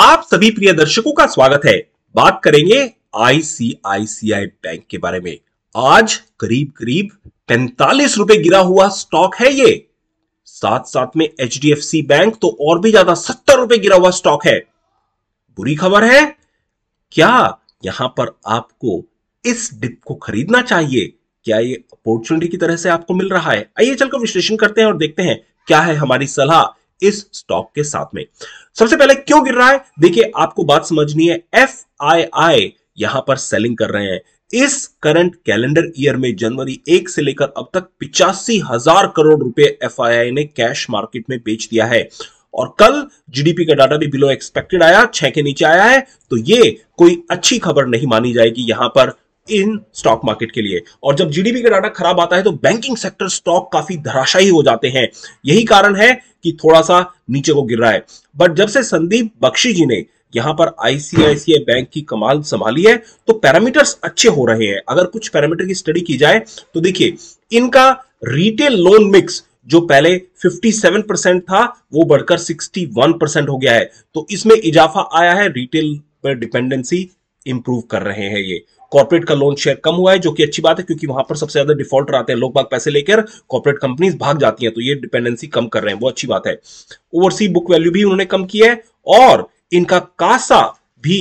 आप सभी प्रिय दर्शकों का स्वागत है बात करेंगे आईसीआईसीआई बैंक के बारे में आज करीब करीब पैंतालीस रुपए गिरा हुआ स्टॉक है ये साथ साथ में एच बैंक तो और भी ज्यादा सत्तर रुपए गिरा हुआ स्टॉक है बुरी खबर है क्या यहां पर आपको इस डिप को खरीदना चाहिए क्या ये अपॉर्चुनिटी की तरह से आपको मिल रहा है आइए चलकर विश्लेषण करते हैं और देखते हैं क्या है हमारी सलाह इस स्टॉक के साथ में सबसे पहले क्यों गिर रहा है देखिए आपको बात समझनी है एफ आई आई यहां पर सेलिंग कर रहे हैं इस करंट कैलेंडर ईयर में जनवरी एक से लेकर अब तक पिचासी हजार करोड़ रुपए एफ ने कैश मार्केट में बेच दिया है और कल जीडीपी का डाटा भी बिलो एक्सपेक्टेड आया छह के नीचे आया है तो ये कोई अच्छी खबर नहीं मानी जाएगी यहां पर इन स्टॉक मार्केट के लिए और जब जीडीपी का डाटा खराब आता है तो बैंकिंग सेक्टर स्टॉक काफी धराशायी हो जाते हैं यही कारण है कि थोड़ा सा नीचे को गिर रहा है बट जब से संदीप बख्शी जी ने यहां पर आईसीआईसीआई बैंक की कमाल संभाली है तो पैरामीटर्स अच्छे हो रहे हैं अगर कुछ पैरामीटर की स्टडी की जाए तो देखिए इनका रिटेल लोन मिक्स जो पहले 57 परसेंट था वो बढ़कर 61 परसेंट हो गया है तो इसमें इजाफा आया है रिटेल पर डिपेंडेंसी इंप्रूव कर रहे हैं ये कॉर्पोरेट का लोन शेयर कम हुआ है जो कि अच्छी बात है क्योंकि वहां पर सबसे ज्यादा डिफॉल्टर आते हैं लोग बाग पैसे लेकर कॉर्पोरेट कंपनीज भाग जाती हैं तो ये डिपेंडेंसी कम कर रहे हैं वो अच्छी बात है ओवरसी बुक वैल्यू भी उन्होंने कम किया है और इनका कासा भी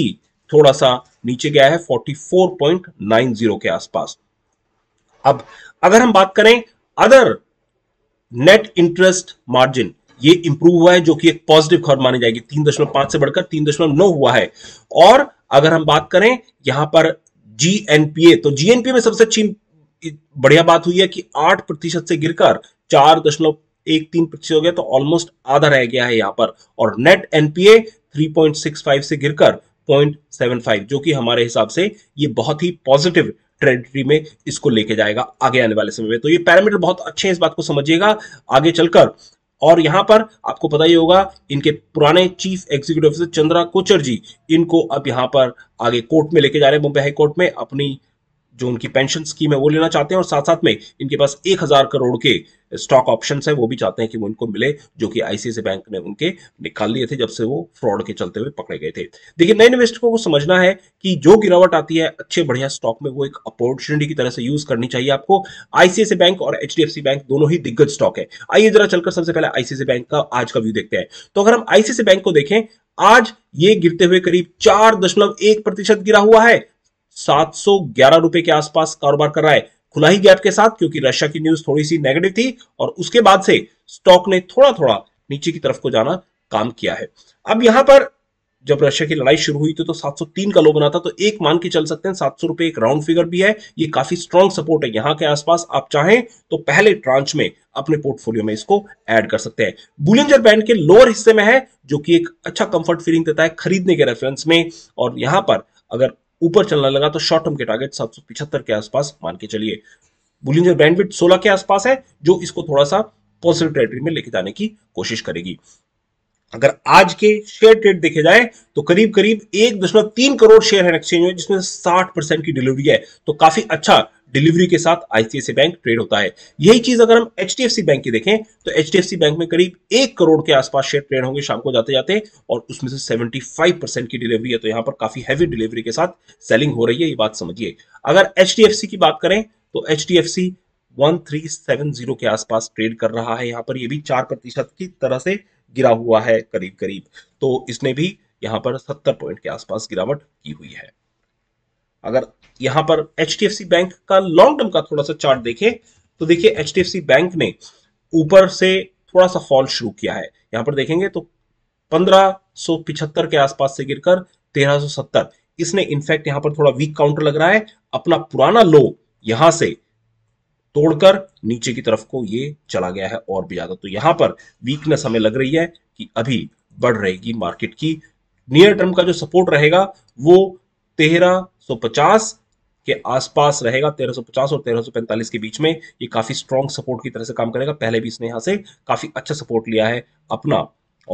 थोड़ा सा नीचे गया है फोर्टी के आसपास अब अगर हम बात करें अदर नेट इंटरेस्ट मार्जिन ये इंप्रूव हुआ है जो कि एक पॉजिटिव खबर मानी जाएगी तीन दशमलव पांच से बढ़कर तीन दशमलव नौ हुआ है और अगर हम बात करें यहां पर जीएनपीए तो जीएनपीए में सबसे अच्छी बढ़िया बात हुई है कि आठ प्रतिशत से गिरकर चार दशमलव एक तीन प्रतिशत हो गया तो ऑलमोस्ट आधा रह गया है यहां पर और नेट एनपीए 3.65 से गिरकर 0.75 जो कि हमारे हिसाब से ये बहुत ही पॉजिटिव ट्रेडरी में इसको लेके जाएगा आगे आने वाले समय में तो ये पैरामीटर बहुत अच्छे हैं इस बात को समझिएगा आगे चलकर और यहाँ पर आपको पता ही होगा इनके पुराने chief executive officer Chandra Kochhar ji इनको अब यहाँ पर आगे कोर्ट में लेके जा रहे हैं मुंबई हाई कोर्ट में अपनी जो उनकी पेंशन स्कीम है वो लेना चाहते हैं और साथ साथ में इनके पास एक हजार करोड़ के स्टॉक ऑप्शन है वो भी चाहते हैं कि वो इनको मिले जो कि आईसीआईसी बैंक ने उनके निकाल लिए थे जब से वो फ्रॉड के चलते हुए पकड़े गए थे देखिए नए इन्वेस्टर को समझना है कि जो गिरावट आती है अच्छे बढ़िया स्टॉक में वो एक अपॉर्चुनिटी की तरह से यूज करनी चाहिए आपको आईसीआईसी बैंक और एच बैंक दोनों ही दिग्गज स्टॉक है आइए जरा चलकर सबसे पहले आईसीआईसी बैंक का आज का व्यू देखते हैं तो अगर हम आईसीआईसी बैंक को देखें आज ये गिरते हुए करीब चार दशमलव एक प्रतिशत गिरा हुआ है सात सौ ग्यारह रुपए के आसपास कारोबार कर रहा है खुला ही गैप के साथ क्योंकि रशिया की न्यूज थोड़ी सी नेगेटिव थी और उसके बाद से स्टॉक ने थोड़ा थोड़ा नीचे की तरफ को जाना काम किया है अब यहां पर जब रशिया की लड़ाई शुरू हुई थी तो 703 का लो बना था तो एक मान के चल सकते हैं सात सौ रुपए एक राउंड फिगर भी है ये काफी स्ट्रॉन्ग सपोर्ट है यहाँ के आसपास आप चाहें तो पहले ट्रांच में अपने पोर्टफोलियो में इसको ऐड कर सकते हैं बुलेंजर बैंड के लोअर हिस्से में है जो कि एक अच्छा कंफर्ट फीलिंग देता है खरीदने के रेफरेंस में और यहां पर अगर ऊपर चलने लगा तो शॉर्ट टर्म के टारगेट सात के आसपास मान के चलिए बुलिंजर बैंडविड्थ 16 के आसपास है जो इसको थोड़ा सा पॉजिटिव टेरिटरी में लेके जाने की कोशिश करेगी अगर आज के शेयर ट्रेड देखे जाए तो करीब करीब एक दशमलव तीन करोड़ शेयर है एक्सचेंज में जिसमें साठ परसेंट की डिलीवरी है तो काफी अच्छा डिलीवरी के साथ आईसीआईसी बैंक ट्रेड होता है यही चीज अगर हम एच बैंक की देखें तो एच बैंक में करीब एक करोड़ के आसपास शेयर ट्रेड होंगे शाम को जाते जाते और उसमें से सेवेंटी की डिलीवरी है तो यहाँ पर काफी हैवी डिलीवरी के साथ सेलिंग हो रही है ये बात समझिए अगर एच की बात करें तो एच 1370 के आसपास ट्रेड कर रहा है यहाँ पर ये भी चार प्रतिशत की तरह से गिरा हुआ है करीब करीब तो इसने भी यहाँ पर 70 पॉइंट के आसपास गिरावट की हुई है अगर यहां पर एच बैंक का लॉन्ग टर्म का थोड़ा सा चार्ट देखें तो देखिए एच बैंक ने ऊपर से थोड़ा सा फॉल शुरू किया है यहां पर देखेंगे तो पंद्रह के आसपास से गिरकर 1370 इसने इनफैक्ट यहां पर थोड़ा वीक काउंटर लग रहा है अपना पुराना लो यहां से तोड़कर नीचे की तरफ को ये चला गया है और भी ज्यादा तो यहां पर वीकनेस हमें लग रही है कि अभी बढ़ रहेगी मार्केट की नियर टर्म का जो सपोर्ट रहेगा वो तेरह 1350 के आसपास रहेगा 1350 और 1345 के बीच में ये काफी स्ट्रॉन्ग सपोर्ट की तरह से काम करेगा पहले भी इसने यहाँ से काफी अच्छा सपोर्ट लिया है अपना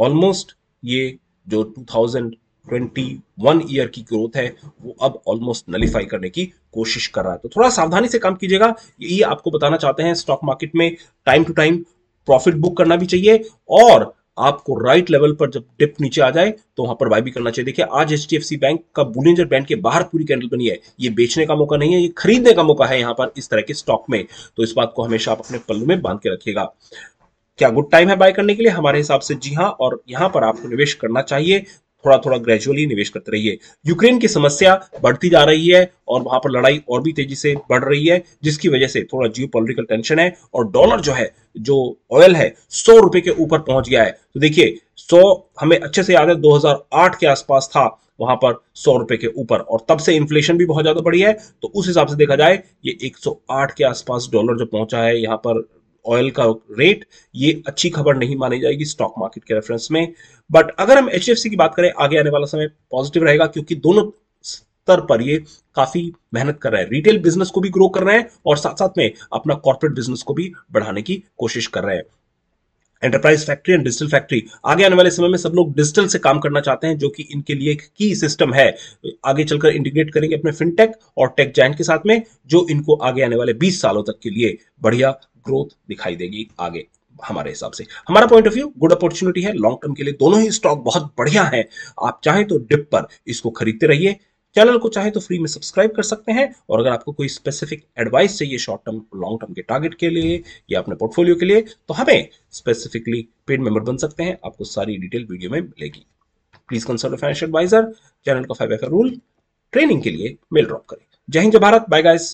ऑलमोस्ट ये जो 2021 ईयर की ग्रोथ है वो अब ऑलमोस्ट नलीफाई करने की कोशिश कर रहा है तो थोड़ा सावधानी से काम कीजिएगा ये आपको बताना चाहते हैं स्टॉक मार्केट में time to time profit book करना भी चाहिए और आपको राइट लेवल पर जब डिप नीचे आ जाए तो वहां पर बाय भी करना चाहिए देखिए आज एच बैंक का बुलेंजर बैंड के बाहर पूरी कैंडल बनी है ये बेचने का मौका नहीं है ये खरीदने का मौका है यहाँ पर इस तरह के स्टॉक में तो इस बात को हमेशा आप अपने पल्लू में बांध के रखिएगा क्या गुड टाइम है बाय करने के लिए हमारे हिसाब से जी हाँ और यहाँ पर आपको निवेश करना चाहिए थोड़ा थोड़ा ग्रेजुअली निवेश करते रहिए यूक्रेन की समस्या बढ़ती जा रही है और वहां पर लड़ाई और भी तेजी से बढ़ रही है जिसकी वजह से थोड़ा जियो पोलिटिकल टेंशन है और डॉलर जो है जो ऑयल है सौ रुपए के ऊपर पहुंच गया है तो देखिए सौ हमें अच्छे से याद है 2008 के आसपास था वहां पर सौ रुपए के ऊपर और तब से इन्फ्लेशन भी बहुत ज्यादा बढ़ी है तो उस हिसाब से देखा जाए ये 108 के आसपास डॉलर जो पहुंचा है यहाँ पर ऑयल का रेट ये अच्छी खबर नहीं मानी जाएगी स्टॉक मार्केट के रेफरेंस में बट अगर हम एच की बात करें आगे आने वाला समय पॉजिटिव रहेगा क्योंकि दोनों स्तर पर ये काफी मेहनत कर रहे हैं रिटेल बिजनेस को भी ग्रो कर रहे हैं और साथ साथ में अपना कॉर्पोरेट बिजनेस को भी बढ़ाने की कोशिश कर रहे हैं enterprise factory and digital factory आगे आने वाले समय में सब लोग डिजिटल से काम करना चाहते हैं जो कि इनके लिए एक की सिस्टम है आगे चलकर इंटीग्रेट करेंगे अपने फिनटेक और टेक जैन के साथ में जो इनको आगे आने वाले 20 सालों तक के लिए बढ़िया ग्रोथ दिखाई देगी आगे हमारे हिसाब से हमारा point of view good opportunity है लॉन्ग टर्म के लिए दोनों ही स्टॉक बहुत बढ़िया है आप चाहें तो डिप पर इसको खरीदते रहिए चैनल को चाहे तो फ्री में सब्सक्राइब कर सकते हैं और अगर आपको कोई स्पेसिफिक एडवाइस चाहिए शॉर्ट टर्म लॉन्ग टर्म के टारगेट के लिए या अपने पोर्टफोलियो के लिए तो हमें स्पेसिफिकली पेड मेंबर बन सकते हैं आपको सारी डिटेल वीडियो में मिलेगी please consult financial advisor channel का फाइव एफ रूल ट्रेनिंग के लिए मेल ड्रॉप करें जय हिंद जय भारत बाय गाइस